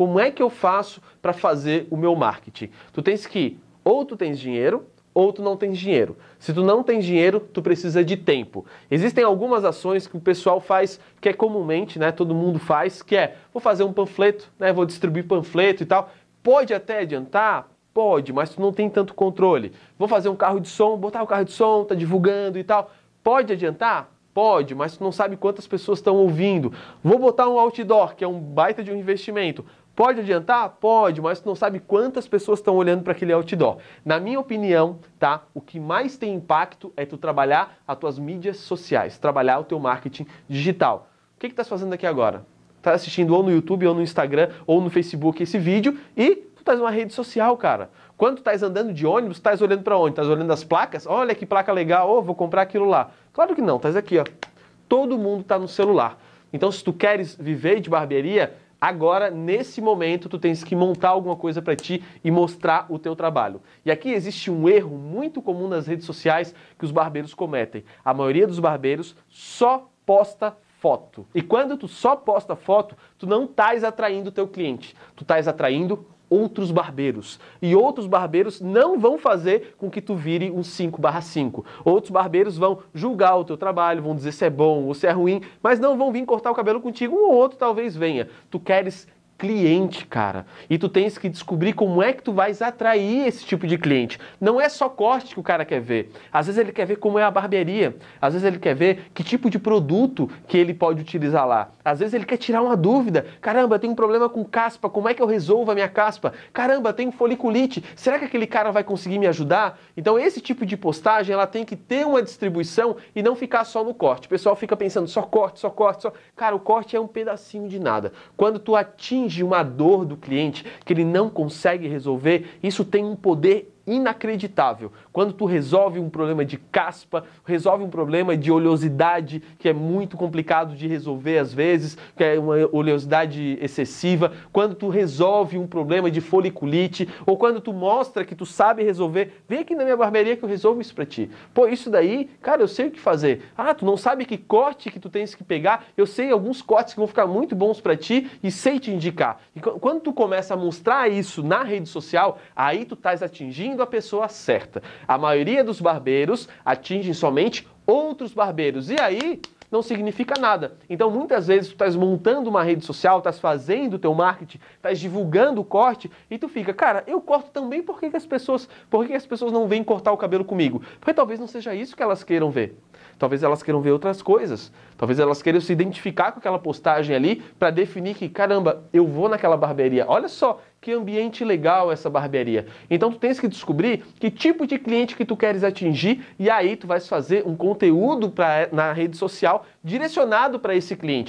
Como é que eu faço para fazer o meu marketing? Tu tens que ou tu tens dinheiro ou tu não tens dinheiro. Se tu não tens dinheiro, tu precisa de tempo. Existem algumas ações que o pessoal faz, que é comumente, né, todo mundo faz, que é, vou fazer um panfleto, né, vou distribuir panfleto e tal. Pode até adiantar, pode, mas tu não tem tanto controle. Vou fazer um carro de som, botar o um carro de som, tá divulgando e tal. Pode adiantar? Pode, mas tu não sabe quantas pessoas estão ouvindo. Vou botar um outdoor, que é um baita de um investimento. Pode adiantar? Pode, mas tu não sabe quantas pessoas estão olhando para aquele outdoor. Na minha opinião, tá? O que mais tem impacto é tu trabalhar as tuas mídias sociais, trabalhar o teu marketing digital. O que que estás fazendo aqui agora? Está assistindo ou no YouTube, ou no Instagram, ou no Facebook esse vídeo e em uma rede social, cara. Quando estás andando de ônibus, estás olhando para onde? Estás olhando as placas? Olha que placa legal, oh, vou comprar aquilo lá. Claro que não, estás aqui, ó. Todo mundo está no celular. Então, se tu queres viver de barbearia, agora, nesse momento, tu tens que montar alguma coisa para ti e mostrar o teu trabalho. E aqui existe um erro muito comum nas redes sociais que os barbeiros cometem. A maioria dos barbeiros só posta foto. E quando tu só posta foto, tu não estás atraindo o teu cliente, tu estás atraindo outros barbeiros. E outros barbeiros não vão fazer com que tu vire um 5 barra 5. Outros barbeiros vão julgar o teu trabalho, vão dizer se é bom ou se é ruim, mas não vão vir cortar o cabelo contigo. Um ou outro talvez venha. Tu queres cliente, cara. E tu tens que descobrir como é que tu vais atrair esse tipo de cliente. Não é só corte que o cara quer ver. Às vezes ele quer ver como é a barbearia. Às vezes ele quer ver que tipo de produto que ele pode utilizar lá. Às vezes ele quer tirar uma dúvida. Caramba, eu tenho um problema com caspa. Como é que eu resolvo a minha caspa? Caramba, eu tenho foliculite. Será que aquele cara vai conseguir me ajudar? Então esse tipo de postagem, ela tem que ter uma distribuição e não ficar só no corte. O pessoal fica pensando só corte, só corte, só... Cara, o corte é um pedacinho de nada. Quando tu atinge de uma dor do cliente que ele não consegue resolver, isso tem um poder inacreditável quando tu resolve um problema de caspa, resolve um problema de oleosidade que é muito complicado de resolver às vezes, que é uma oleosidade excessiva, quando tu resolve um problema de foliculite ou quando tu mostra que tu sabe resolver, vem aqui na minha barbearia que eu resolvo isso para ti. Pô, isso daí, cara, eu sei o que fazer. Ah, tu não sabe que corte que tu tens que pegar? Eu sei alguns cortes que vão ficar muito bons para ti e sei te indicar. E quando tu começa a mostrar isso na rede social, aí tu estás atingindo a pessoa certa. A maioria dos barbeiros atingem somente outros barbeiros. E aí, não significa nada. Então, muitas vezes, tu estás montando uma rede social, estás fazendo o teu marketing, estás divulgando o corte e tu fica, cara, eu corto também, por que, que as pessoas, por que, que as pessoas não vêm cortar o cabelo comigo? Porque talvez não seja isso que elas queiram ver. Talvez elas queiram ver outras coisas. Talvez elas queiram se identificar com aquela postagem ali para definir que, caramba, eu vou naquela barbearia. Olha só que ambiente legal essa barbearia. Então tu tens que descobrir que tipo de cliente que tu queres atingir e aí tu vais fazer um conteúdo pra, na rede social direcionado para esse cliente.